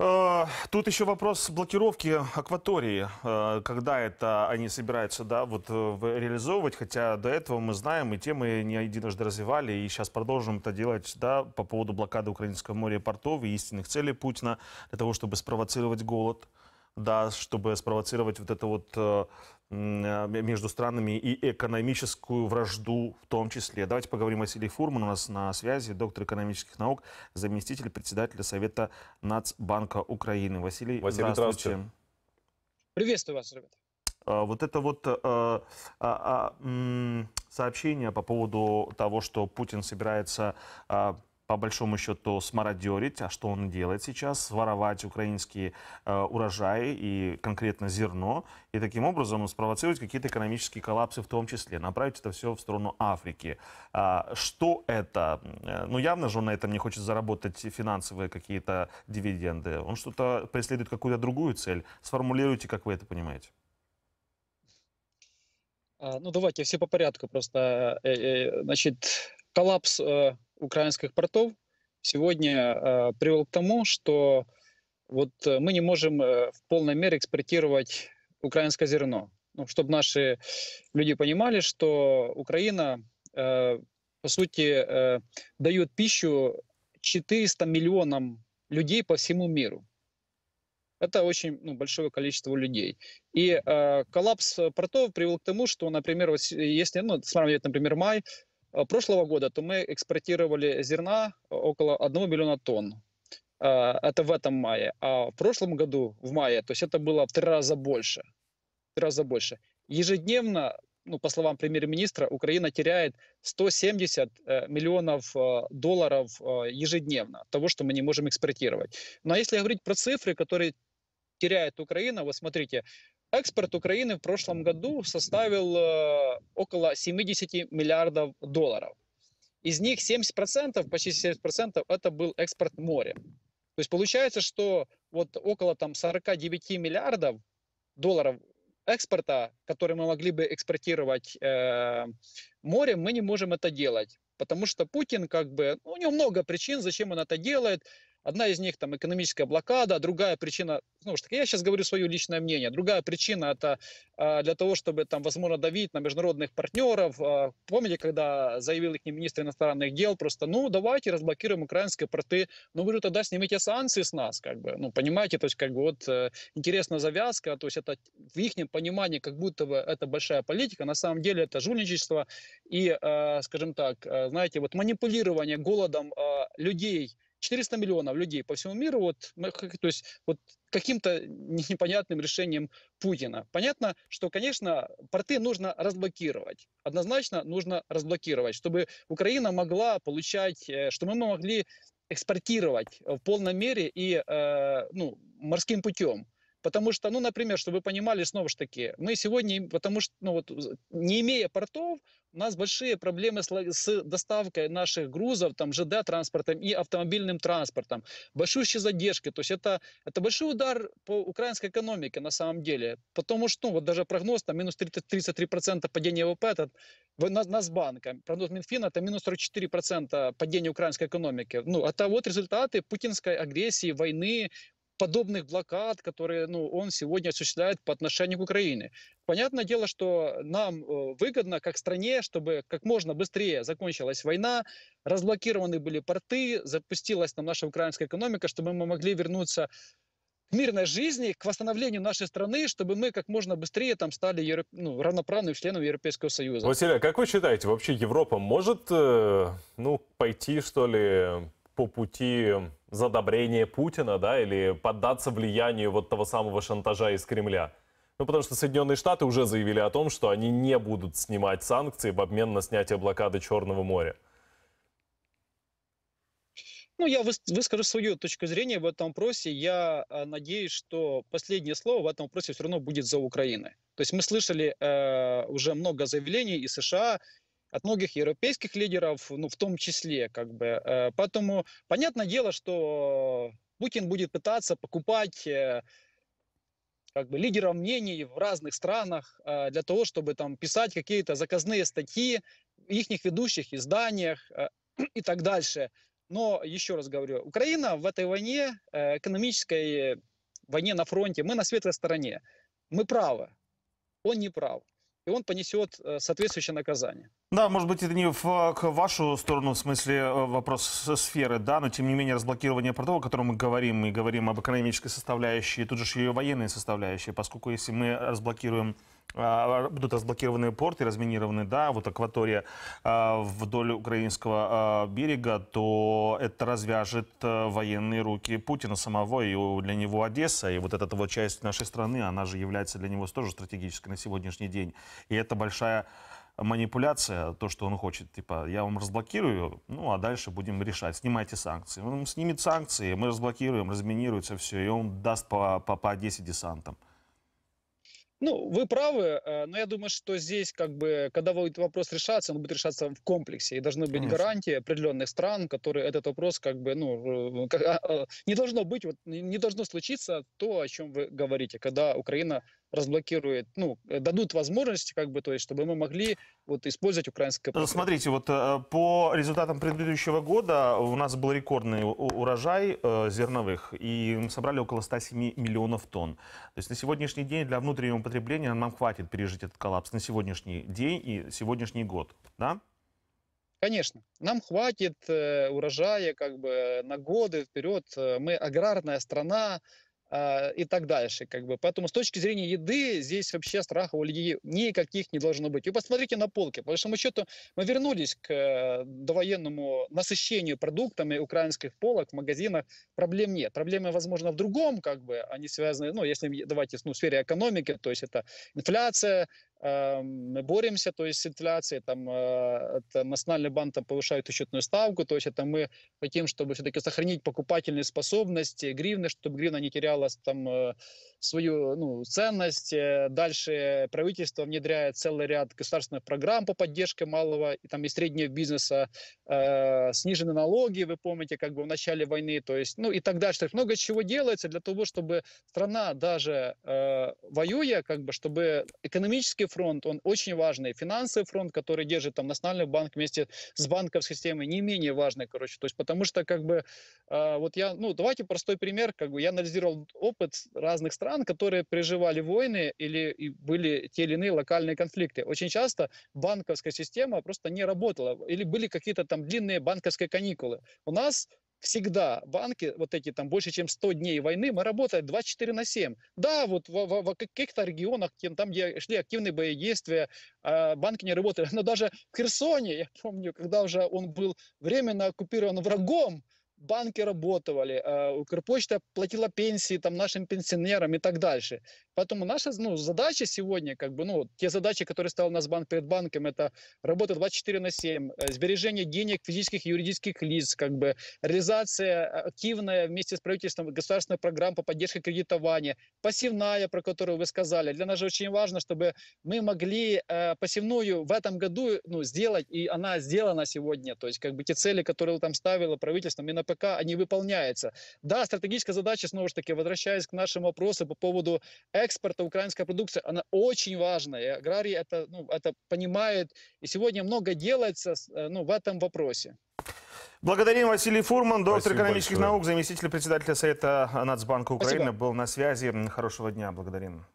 А, тут еще вопрос блокировки акватории, а, когда это они собираются да, вот, э, реализовывать, хотя до этого мы знаем, и темы не единожды развивали, и сейчас продолжим это делать да, по поводу блокады Украинского моря портов и истинных целей Путина для того, чтобы спровоцировать голод да, чтобы спровоцировать вот это вот э, между странами и экономическую вражду в том числе. Давайте поговорим о Силе Фурман. У нас на связи доктор экономических наук, заместитель председателя Совета Нацбанка Украины. Василий, Василий здравствуйте. здравствуйте. Приветствую вас, ребята. Э, вот это вот э, а, а, а, сообщение по поводу того, что Путин собирается по большому счету смародерить, а что он делает сейчас, воровать украинские э, урожаи и конкретно зерно, и таким образом спровоцировать какие-то экономические коллапсы в том числе, направить это все в сторону Африки. А, что это? Ну, явно же он на этом не хочет заработать финансовые какие-то дивиденды. Он что-то преследует какую-то другую цель. Сформулируйте, как вы это понимаете. А, ну, давайте все по порядку. Просто, э, э, значит, коллапс э, украинских портов сегодня э, привел к тому, что вот э, мы не можем э, в полной мере экспортировать украинское зерно. Ну, чтобы наши люди понимали, что Украина, э, по сути, э, дает пищу 400 миллионам людей по всему миру. Это очень ну, большое количество людей. И э, коллапс портов привел к тому, что, например, вот если ну, сравнивать, например, май, Э, прошлого года, то мы экспортировали зерна э, около 1 миллиона тонн. Э, это в этом мае. А в прошлом году, в мае, то есть это было в три раза больше. В три раза больше. Ежедневно, ну, по словам премьер-министра, Украина теряет 170 миллионов долларов ежедневно того, что мы не можем экспортировать. Но ну, а если говорить про цифры, которые теряет Украина, вот смотрите, экспорт Украины в прошлом году составил э, около 70 миллиардов долларов. Из них 70%, почти 70% это был экспорт моря. То есть получается, что вот около там 49 миллиардов долларов экспорта, который мы могли бы экспортировать э, морем, мы не можем это делать. Потому что Путин как бы, ну, у него много причин, зачем он это делает. Одна из них там экономическая блокада, другая причина, ну что я сейчас говорю свое личное мнение, другая причина это э, для того, чтобы там, возможно, давить на международных партнеров. Э, помните, когда заявил их министр иностранных дел, просто, ну, давайте разблокируем украинские порты, ну, вы же тогда снимите санкции с нас, как бы, ну, понимаете, то есть, как бы, вот, э, интересная завязка, то есть, это в их понимании, как будто бы это большая политика, на самом деле это жульничество и, э, скажем так, э, знаете, вот манипулирование голодом э, людей, 400 миллионов людей по всему миру, вот, то есть вот каким-то непонятным решением Путина. Понятно, что, конечно, порты нужно разблокировать. Однозначно нужно разблокировать, чтобы Украина могла получать, э, чтобы мы могли экспортировать в полной мере и э, ну, морским путем. Потому что, ну, например, чтобы вы понимали, снова же таки, мы сегодня, потому что, ну, вот, не имея портов, у нас большие проблемы с, с доставкой наших грузов, там, ЖД-транспортом и автомобильным транспортом. Большущие задержки. То есть это, это большой удар по украинской экономике на самом деле. Потому что, ну, вот даже прогноз, там, минус 30, 33% падения ВВП, это Нацбанка, прогноз Минфина, это минус 44% падения украинской экономики. Ну, это вот результаты путинской агрессии, войны, подобных блокад, которые ну, он сегодня осуществляет по отношению к Украине. Понятное дело, что нам э, выгодно, как стране, чтобы как можно быстрее закончилась война, разблокированы были порты, запустилась там наша украинская экономика, чтобы мы могли вернуться к мирной жизни, к восстановлению нашей страны, чтобы мы как можно быстрее там стали ну, равноправным членом Европейского Союза. Василий, а как вы считаете, вообще Европа может э, ну, пойти, что ли, по пути задобрение Путина, да, или поддаться влиянию вот того самого шантажа из Кремля? Ну, потому что Соединенные Штаты уже заявили о том, что они не будут снимать санкции в обмен на снятие блокады Черного моря. Ну, я выскажу свою точку зрения в этом вопросе. Я э, надеюсь, что последнее слово в этом вопросе все равно будет за Украиной. То есть мы слышали э, уже много заявлений и США, от многих европейских лидеров, ну, в том числе, как бы. Э, поэтому, понятное дело, что Путин будет пытаться покупать э, как бы лидеров мнений в разных странах э, для того, чтобы там писать какие-то заказные статьи в их ведущих изданиях и так дальше. Но еще раз говорю, Украина в этой войне, экономической войне на фронте, мы на светлой стороне. Мы правы, он не прав. И он понесет соответствующее наказание. Да, может быть, это не в, к вашу сторону, в смысле э, вопрос сферы, да, но тем не менее разблокирование портов, о котором мы говорим, мы говорим об экономической составляющей, тут же ее военные составляющие, поскольку если мы разблокируем э, будут разблокированы порты, разминированы, да, вот акватория э, вдоль украинского берега, то это развяжет военные руки Путина самого, и для него Одесса, и вот эта вот часть нашей страны, она же является для него тоже стратегической на сегодняшний день. И это большая манипуляция, то, что он хочет, типа, я вам разблокирую, ну, а дальше будем решать, снимайте санкции. Он снимет санкции, мы разблокируем, разминируется все, и он даст по, по, по Одессе десантам. Ну, вы правы, э, но я думаю, что здесь, как бы, когда будет вопрос решаться, он будет решаться в комплексе, и должны быть Конечно. гарантии определенных стран, которые этот вопрос, как бы, ну, э, а, а, не должно быть, вот, не должно случиться то, о чем вы говорите, когда Украина разблокирует, ну, э, дадут возможность, как бы, то есть, чтобы мы могли вот использовать украинское э, право. Смотрите, вот э, по результатам предыдущего года у нас был рекордный урожай зерновых, и мы собрали около 107 миллионов тонн. То есть на сегодняшний день для внутреннего потребления нам хватит пережить этот коллапс на сегодняшний день и сегодняшний год, да? Конечно, нам хватит урожая как бы на годы вперед. Мы аграрная страна, а, и так дальше. Как бы. Поэтому с точки зрения еды здесь вообще страха у людей никаких не должно быть. И посмотрите на полки. По большому счету мы вернулись к э, довоенному насыщению продуктами украинских полок в магазинах. Проблем нет. Проблемы, возможно, в другом. Как бы. Они связаны, ну, если давайте ну, в сфере экономики, то есть это инфляция, Э, мы боремся, то есть с инфляцией, там, э, это Национальный банк там, повышает учетную ставку, то есть это мы хотим, чтобы все-таки сохранить покупательные способности гривны, чтобы гривна не теряла там э, свою ну, ценность. Дальше правительство внедряет целый ряд государственных программ по поддержке малого и, там, и среднего бизнеса, э, снижены налоги, вы помните, как бы в начале войны, то есть, ну и так дальше. То есть много чего делается для того, чтобы страна даже э, воюя, как бы, чтобы экономические фронт, он очень важный. Финансовый фронт, который держит там Национальный банк вместе с банковской системой, не менее важный, короче. То есть потому что как бы э, вот я, ну давайте простой пример, как бы я анализировал опыт разных стран, которые переживали войны или были те или иные локальные конфликты. Очень часто банковская система просто не работала или были какие-то там длинные банковские каникулы. У нас всегда банки, вот эти там больше чем 100 дней войны, мы работаем 24 на 7. Да, вот в, в, в каких-то регионах, там, где шли активные боевые действия, а, банки не работали. Но даже в Херсоне, я помню, когда уже он был временно оккупирован врагом, банки работали, а, Укрпочта платила пенсии там, нашим пенсионерам и так дальше. Поэтому наша ну, задача сегодня, как бы, ну, те задачи, которые ставил нас банк перед банком, это работа 24 на 7, э, сбережение денег физических и юридических лиц, как бы, реализация э, активная вместе с правительством государственных программ по поддержке кредитования, пассивная, про которую вы сказали. Для нас же очень важно, чтобы мы могли э, пассивную в этом году ну, сделать, и она сделана сегодня. То есть, как бы, те цели, которые там ставило правительство, МИНПК, они выполняются. Да, стратегическая задача, снова же таки, возвращаясь к нашему вопросу по поводу экспорта украинская продукция, она очень важная. И это, ну, это понимают. И сегодня много делается э, ну, в этом вопросе. Благодарим Василий Фурман, доктор Спасибо экономических большое. наук, заместитель председателя Совета Нацбанка Украины, Спасибо. был на связи. Хорошего дня, благодарим.